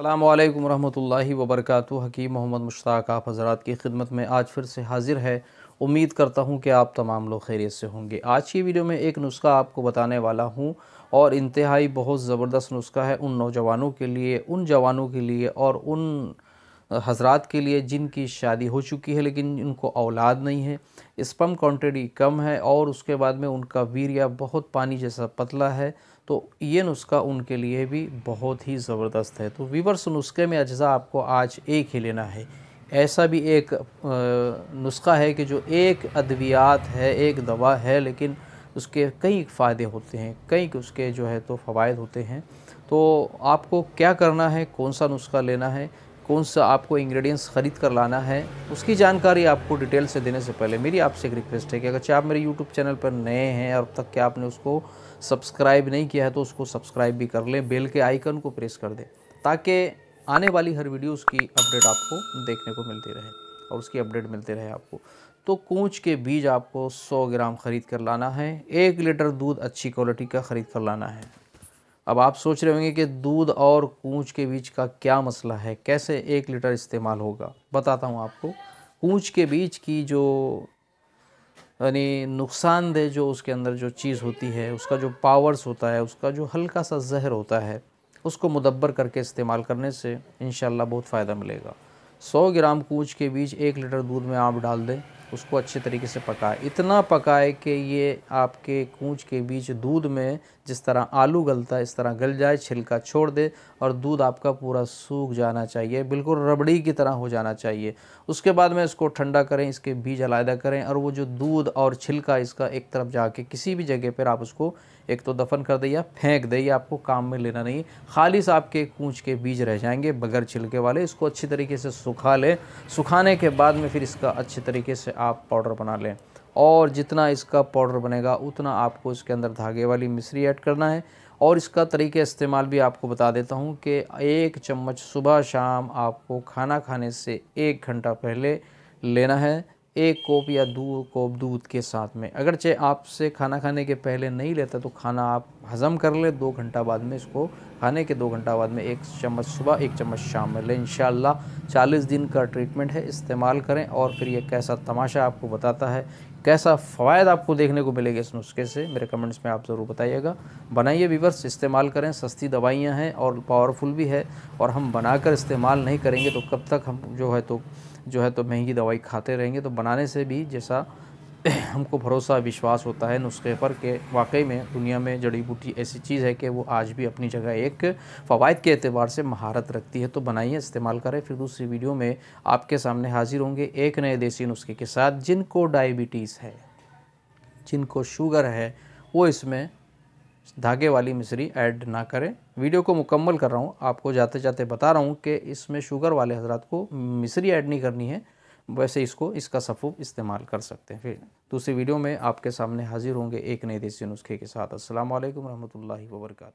अल्लाम वरहमल वबरक हकीम मोहम्मद मुश्ताक आप हज़रात की खिदमत में आज फिर से हाजिर है उम्मीद करता हूँ कि आप तमाम लोग खैरियत से होंगे आज की वीडियो में एक नुस्खा आपको बताने वाला हूँ और इंतहाई बहुत ज़बरदस्त नुस्खा है उन नौजवानों के लिए उन जवानों के लिए और उन हजरात के लिए जिनकी शादी हो चुकी है लेकिन उनको औलाद नहीं है स्पम क्वान्टिटी कम है और उसके बाद में उनका वीरिया बहुत पानी जैसा पतला है तो ये नुस्खा उनके लिए भी बहुत ही ज़बरदस्त है तो वीवर्स नुस्खे में अज्जा आपको आज एक ही लेना है ऐसा भी एक नुस्खा है कि जो एक अद्वियात है एक दवा है लेकिन उसके कई फ़ायदे होते हैं कई उसके जो है तो फ़वाद होते हैं तो आपको क्या करना है कौन सा नुस्खा लेना है कौन सा आपको इंग्रेडिएंट्स ख़रीद कर लाना है उसकी जानकारी आपको डिटेल से देने से पहले मेरी आपसे एक रिक्वेस्ट है कि अगर आप मेरे यूट्यूब चैनल पर नए हैं और अब तक क्या आपने उसको सब्सक्राइब नहीं किया है तो उसको सब्सक्राइब भी कर लें बेल के आइकन को प्रेस कर दें ताकि आने वाली हर वीडियो उसकी अपडेट आपको देखने को मिलती रहे और उसकी अपडेट मिलती रहे आपको तो कोच के बीज आपको 100 ग्राम ख़रीद कर लाना है एक लीटर दूध अच्छी क्वालिटी का ख़रीद कर लाना है अब आप सोच रहे होंगे कि दूध और कूच के बीच का क्या मसला है कैसे एक लीटर इस्तेमाल होगा बताता हूँ आपको कूच के बीच की जो यानी नुकसानदेह जो उसके अंदर जो चीज़ होती है उसका जो पावर्स होता है उसका जो हल्का सा जहर होता है उसको मुदब्बर करके इस्तेमाल करने से इन बहुत फ़ायदा मिलेगा 100 ग्राम कूच के बीच एक लीटर दूध में आप डाल दें उसको अच्छे तरीके से पकाए इतना पकाए कि ये आपके कूच के बीच दूध में जिस तरह आलू गलता है इस तरह गल जाए छिलका छोड़ दे और दूध आपका पूरा सूख जाना चाहिए बिल्कुल रबड़ी की तरह हो जाना चाहिए उसके बाद में इसको ठंडा करें इसके बीज अलायदा करें और वो जो दूध और छिलका इसका एक तरफ जाके किसी भी जगह पर आप उसको एक तो दफन कर दें या फेंक दें या आपको काम में लेना नहीं खालिश आपके कूच के बीज रह जाएंगे बगैर छिलके वाले इसको अच्छी तरीके से सुखा लें सुखाने के बाद में फिर इसका अच्छे तरीके से आप पाउडर बना लें और जितना इसका पाउडर बनेगा उतना आपको इसके अंदर धागे वाली मिश्री ऐड करना है और इसका तरीके इस्तेमाल भी आपको बता देता हूँ कि एक चम्मच सुबह शाम आपको खाना खाने से एक घंटा पहले लेना है एक कोप या दो कोप दूध के साथ में अगरचे आपसे खाना खाने के पहले नहीं लेता तो खाना आप हज़म कर ले दो घंटा बाद में इसको खाने के दो घंटा बाद में एक चम्मच सुबह एक चम्मच शाम में लें इन 40 दिन का ट्रीटमेंट है इस्तेमाल करें और फिर ये कैसा तमाशा आपको बताता है कैसा फ़ायदा आपको देखने को मिलेगा इस नुस्खे से मेरे कमेंट्स में आप ज़रूर बताइएगा बनाइए वीवर्स इस्तेमाल करें सस्ती दवाइयाँ हैं और पावरफुल भी है और हम बनाकर इस्तेमाल नहीं करेंगे तो कब तक हम जो है तो जो है तो महंगी दवाई खाते रहेंगे तो बनाने से भी जैसा हमको भरोसा विश्वास होता है नुस्खे पर कि वाकई में दुनिया में जड़ी बूटी ऐसी चीज़ है कि वो आज भी अपनी जगह एक फ़वाद के अतबार से महारत रखती है तो बनाइए इस्तेमाल करें फिर दूसरी वीडियो में आपके सामने हाजिर होंगे एक नए देसी नुस्खे के साथ जिनको डायबिटीज़ है जिनको शुगर है वो इसमें धागे वाली मिश्री ऐड ना करें वीडियो को मुकम्मल कर रहा हूँ आपको जाते जाते बता रहा हूँ कि इसमें शुगर वाले हजरात को मिश्री ऐड नहीं करनी है वैसे इसको इसका सफूब इस्तेमाल कर सकते हैं फिर दूसरी वीडियो में आपके सामने हाजिर होंगे एक नए देसी नुस्खे के साथ असल वरहमल वर्का